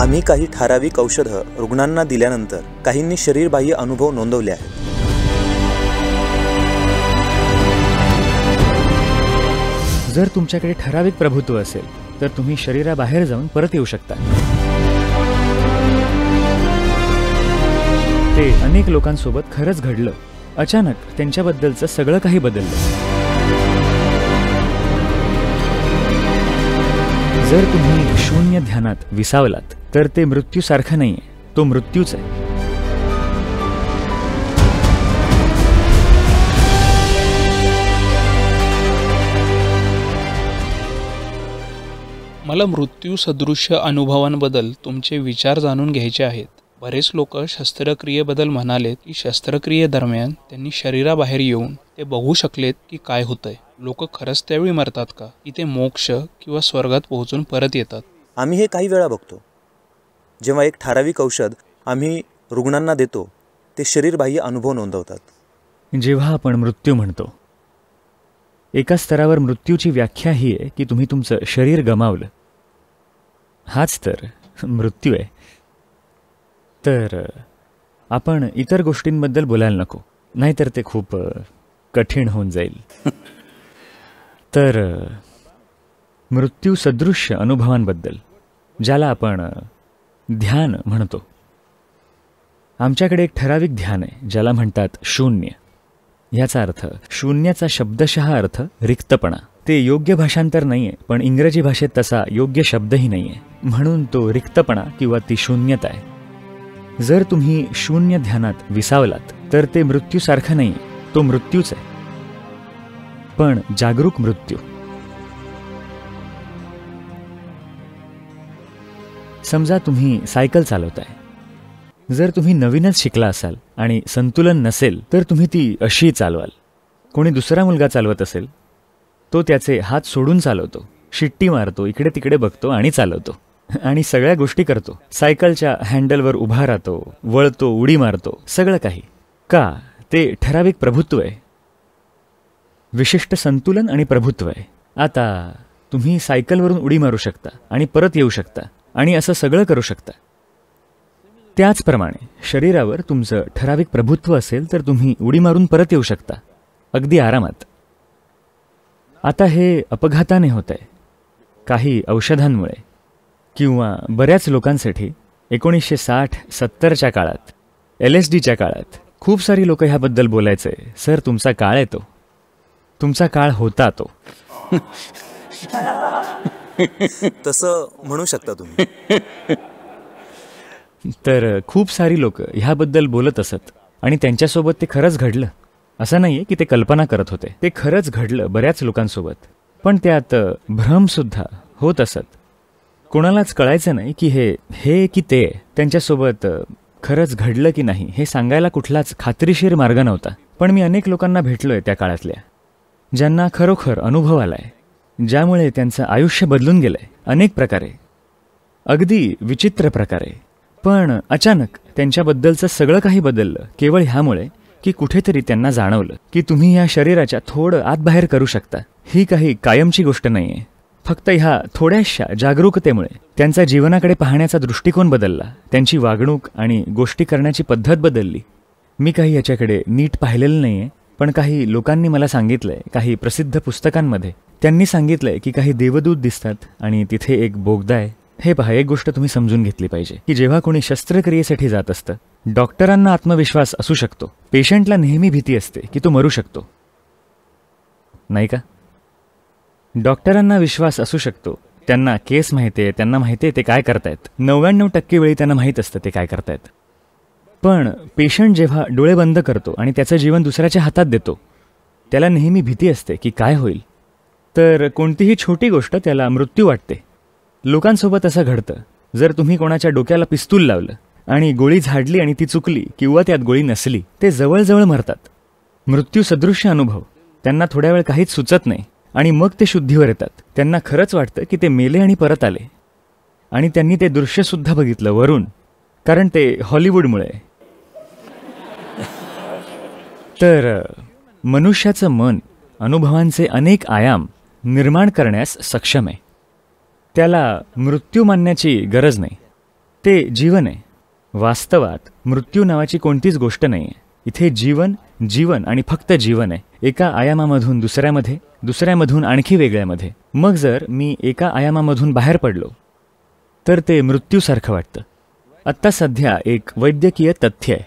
आम्ही काही ठराविक औषधं रुग्णांना दिल्यानंतर काहींनी शरीरबाह्य अनुभव नोंदवले आहेत जर तुमच्याकडे ठराविक प्रभुत्व असेल तर तुम्ही शरीराबाहेर जाऊन परत येऊ शकता ते अनेक लोकांसोबत खरंच घडलं अचानक त्यांच्याबद्दलचं सगळं काही बदललं जर तुम्ही शून्य ध्यानात विसावलात तर ते मृत्यूसारखं नाही आहे तो मृत्यूच आहे मला मृत्यू सदृश्य अनुभवांबद्दल तुमचे विचार जाणून घ्यायचे आहेत बरेच लोक शस्त्रक्रियेबद्दल म्हणालेत की शस्त्रक्रियेदरम्यान त्यांनी शरीराबाहेर येऊन ते बघू शकलेत की काय होतंय लोक खरंच त्यावेळी मरतात का की ते मोक्ष किंवा स्वर्गात पोहोचून परत येतात आम्ही हे काही वेळा बघतो जेव्हा एक ठराविक औषध आम्ही रुग्णांना देतो ते शरीरबाह्य अनुभव नोंदवतात जेव्हा आपण मृत्यू म्हणतो एका स्तरावर मृत्यूची व्याख्या ही आहे की तुम्ही तुमचं शरीर गमावलं हाच तर मृत्यू आहे तर आपण इतर गोष्टींबद्दल बोलायला नको नाहीतर ते खूप कठीण होऊन जाईल तर मृत्यू सदृश्य अनुभवांबद्दल ज्याला आपण ध्यान म्हणतो आमच्याकडे एक ठराविक ध्यान आहे ज्याला म्हणतात शून्य ह्याचा अर्थ शून्याचा शब्दशः अर्थ रिक्तपणा ते योग्य भाषांतर नाही आहे पण इंग्रजी भाषेत तसा योग्य शब्दही नाही आहे म्हणून तो रिक्तपणा किंवा ती शून्यता आहे जर तुम्ही शून्य ध्यानात विसावलात तर ते मृत्यूसारखं नाही तो मृत्यूच आहे पण जागरूक मृत्यू समजा तुम्ही सायकल चालवताय जर तुम्ही नवीनच शिकला असाल आणि संतुलन नसेल तर तुम्ही ती अशी चालवाल कोणी दुसरा मुलगा चालवत असेल तो त्याचे हात सोडून चालवतो शिट्टी मारतो इकडे तिकडे बघतो आणि चालवतो आणि सगळ्या गोष्टी करतो सायकलच्या हँडलवर उभा राहतो वळतो उडी मारतो सगळं काही का ते ठराविक प्रभुत्व आहे विशिष्ट संतुलन आणि प्रभुत्व आहे आता तुम्ही सायकलवरून उडी मारू शकता आणि परत येऊ शकता आणि असं सगळं करू शकता त्याचप्रमाणे शरीरावर तुमचं ठराविक प्रभुत्व असेल तर तुम्ही उडी मारून परत येऊ शकता अगदी आरामात आता हे अपघाताने होत आहे काही औषधांमुळे किंवा बऱ्याच लोकांसाठी एकोणीसशे साठ सत्तरच्या काळात एल एस डीच्या काळात खूप सारी लोक ह्याबद्दल बोलायचं सर तुमचा काळ येतो तुमचा काळ होता तो तसं म्हणू शकता तुम्ही तर खूप सारी लोक ह्याबद्दल बोलत असत आणि त्यांच्यासोबत ते खरंच घडलं असं नाही आहे की ते कल्पना करत होते ते खरंच घडलं बऱ्याच लोकांसोबत पण त्यात भ्रमसुद्धा होत असत कोणालाच कळायचं नाही की हे हे की ते त्यांच्यासोबत खरंच घडलं की नाही हे सांगायला कुठलाच खात्रीशीर मार्ग नव्हता पण मी अनेक लोकांना भेटलो आहे त्या काळातल्या ज्यांना खरोखर अनुभव आला आहे ज्यामुळे त्यांचं आयुष्य बदलून गेलं आहे अनेक प्रकारे अगदी विचित्र प्रकारे पण अचानक त्यांच्याबद्दलचं सगळं काही बदललं केवळ ह्यामुळे की कुठेतरी त्यांना जाणवलं की तुम्ही या शरीराच्या थोडं आतबाहेर करू शकता ही काही कायमची गोष्ट नाही आहे फक्त ह्या थोड्याशा जागरूकतेमुळे त्यांचा जीवनाकडे पाहण्याचा दृष्टिकोन बदलला त्यांची वागणूक आणि गोष्टी करण्याची पद्धत बदलली मी काही याच्याकडे नीट पाहिलेलं नाही आहे पण काही लोकांनी मला सांगितलंय काही प्रसिद्ध पुस्तकांमध्ये त्यांनी सांगितलंय की काही देवदूत दिसतात आणि तिथे एक बोगदा आहे हे पहा एक गोष्ट तुम्ही समजून घेतली पाहिजे की जेव्हा कोणी शस्त्रक्रियेसाठी जात असतं डॉक्टरांना आत्मविश्वास असू शकतो पेशंटला नेहमी भीती असते की तो मरू शकतो नाही का डॉक्टरांना विश्वास असू शकतो त्यांना केस माहिती आहे त्यांना माहिती आहे ते काय करतायत नव्याण्णव टक्के वेळी त्यांना माहीत असतं ते काय करतायत पण पेशंट जेव्हा डोळे बंद करतो आणि त्याचं जीवन दुसऱ्याच्या हातात देतो त्याला नेहमी भीती असते की काय होईल तर कोणतीही छोटी गोष्ट त्याला मृत्यू वाटते लोकांसोबत असं घडतं जर तुम्ही कोणाच्या डोक्याला पिस्तूल लावलं आणि गोळी झाडली आणि ती चुकली किंवा त्यात गोळी नसली ते जवळजवळ मरतात मृत्यू सदृश्य अनुभव त्यांना थोड्या वेळ काहीच सुचत नाही आणि मग ते शुद्धीवर येतात त्यांना खरंच वाटतं की ते मेले आणि परत आले आणि त्यांनी ते दृश्यसुद्धा बघितलं वरून कारण ते हॉलिवूडमुळे तर मनुष्याचं मन अनुभवांचे अनेक आयाम निर्माण करण्यास सक्षम आहे त्याला मृत्यू मानण्याची गरज नाही ते जीवन आहे वास्तवात मृत्यू नावाची कोणतीच गोष्ट नाही आहे इथे जीवन जीवन आणि फक्त जीवन आहे एका आयामामधून दुसऱ्यामध्ये दुसऱ्यामधून आणखी वेगळ्यामध्ये मग जर मी एका आयामामधून बाहेर पडलो तर ते मृत्यूसारखं वाटतं आत्ता सध्या एक वैद्यकीय तथ्य आहे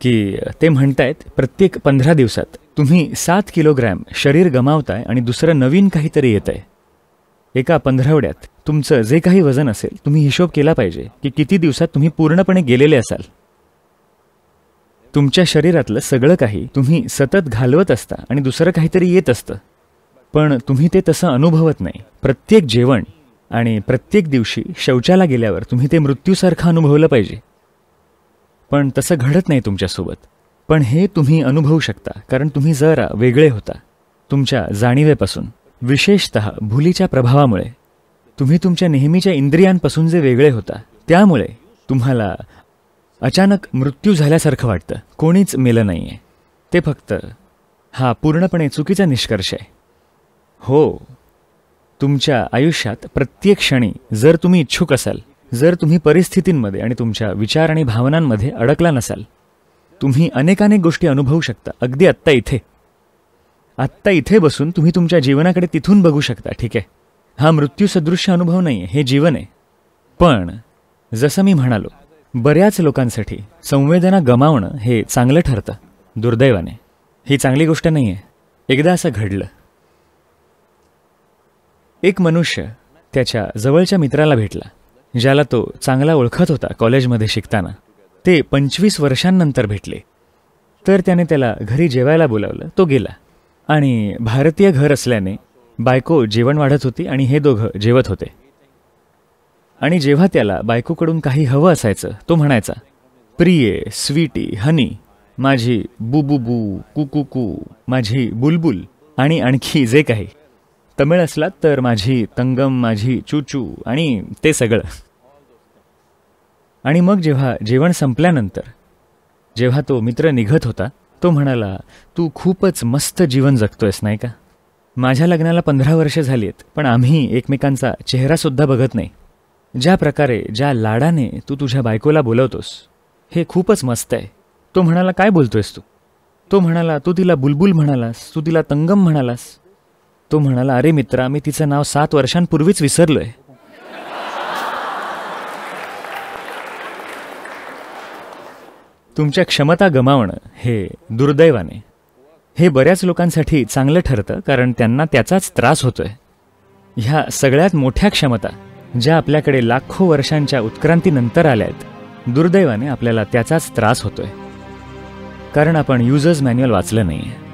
की ते म्हणतायत प्रत्येक पंधरा दिवसात तुम्ही सात किलोग्रॅम शरीर गमावताय आणि दुसरं नवीन काहीतरी येत आहे एका पंधरावड्यात तुमचं जे काही वजन असेल तुम्ही हिशोब केला पाहिजे की किती दिवसात तुम्ही पूर्णपणे गेलेले असाल तुमच्या शरीरातलं सगळं काही तुम्ही सतत घालवत असता आणि दुसरं काहीतरी येत असतं पण तुम्ही ते तसं अनुभवत नाही प्रत्येक जेवण आणि प्रत्येक दिवशी शौचाला गेल्यावर तुम्ही ते मृत्यूसारखं अनुभवलं पाहिजे पण तसं घडत नाही तुमच्यासोबत पण हे तुम्ही अनुभवू शकता कारण तुम्ही जरा वेगळे होता तुमच्या जाणीवेपासून विशेषत भुलीच्या प्रभावामुळे तुम्ही तुमच्या नेहमीच्या इंद्रियांपासून जे वेगळे होता त्यामुळे तुम्हाला अचानक मृत्यू झाल्यासारखं वाटतं कोणीच मेलं नाही आहे ते फक्त हा पूर्णपणे चुकीचा निष्कर्ष आहे हो तुमच्या आयुष्यात प्रत्येक क्षणी जर तुम्ही इच्छुक असाल जर तुम्ही परिस्थितींमध्ये आणि तुमच्या विचार आणि भावनांमध्ये अडकला नसाल तुम्ही अनेकानेक गोष्टी अनुभवू शकता अगदी आत्ता इथे आत्ता इथे बसून तुम्ही तुमच्या जीवनाकडे तिथून बघू शकता ठीक आहे हा मृत्यूसदृश्य अनुभव नाही आहे हे जीवन आहे पण जसं मी म्हणालो बऱ्याच लोकांसाठी संवेदना गमावणं हे चांगलं ठरतं दुर्दैवाने ही चांगली गोष्ट नाही आहे एकदा असं घडलं एक मनुष्य त्याच्या जवळच्या मित्राला भेटला ज्याला तो चांगला ओळखत होता कॉलेजमध्ये शिकताना ते पंचवीस वर्षांनंतर भेटले तर त्याने त्याला घरी जेवायला बोलावलं तो गेला आणि भारतीय घर असल्याने बायको जेवण वाढत होती आणि हे दोघं जेवत होते आणि जेव्हा त्याला बायकोकडून काही हवं असायचं तो म्हणायचा प्रिये स्वीटी हनी माझी बुबुबू कुकुकू माझी बुलबुल आणि आणखी जे काही तमिळ असलात तर माझी तंगम माझी चूचू आणि ते सगळं आणि मग जेव्हा जेवण संपल्यानंतर जेव्हा तो मित्र निघत होता तो म्हणाला तू खूपच मस्त जीवन जगतोयस नाही का माझ्या लग्नाला पंधरा वर्षे झाली आहेत पण आम्ही एकमेकांचा चेहरासुद्धा बघत नाही ज्या प्रकारे ज्या लाडाने तू तुझ्या बायकोला बोलवतोस हे खूपच मस्त आहे तो म्हणाला काय बोलतोयस तू तो म्हणाला तू तिला बुलबुल म्हणालास तू तिला तंगम म्हणालास तो म्हणाला अरे मित्रा मी तिचं नाव सात वर्षांपूर्वीच विसरलोय तुमच्या क्षमता गमावणं हे दुर्दैवाने हे बऱ्याच लोकांसाठी चांगलं ठरतं कारण त्यांना त्याचाच त्रास होतोय ह्या सगळ्यात मोठ्या क्षमता ज्या आपल्याकडे लाखो वर्षांच्या उत्क्रांतीनंतर आल्या आहेत दुर्दैवाने आपल्याला त्याचाच त्रास होतोय कारण आपण युजर्स मॅन्युअल वाचलं नाही आहे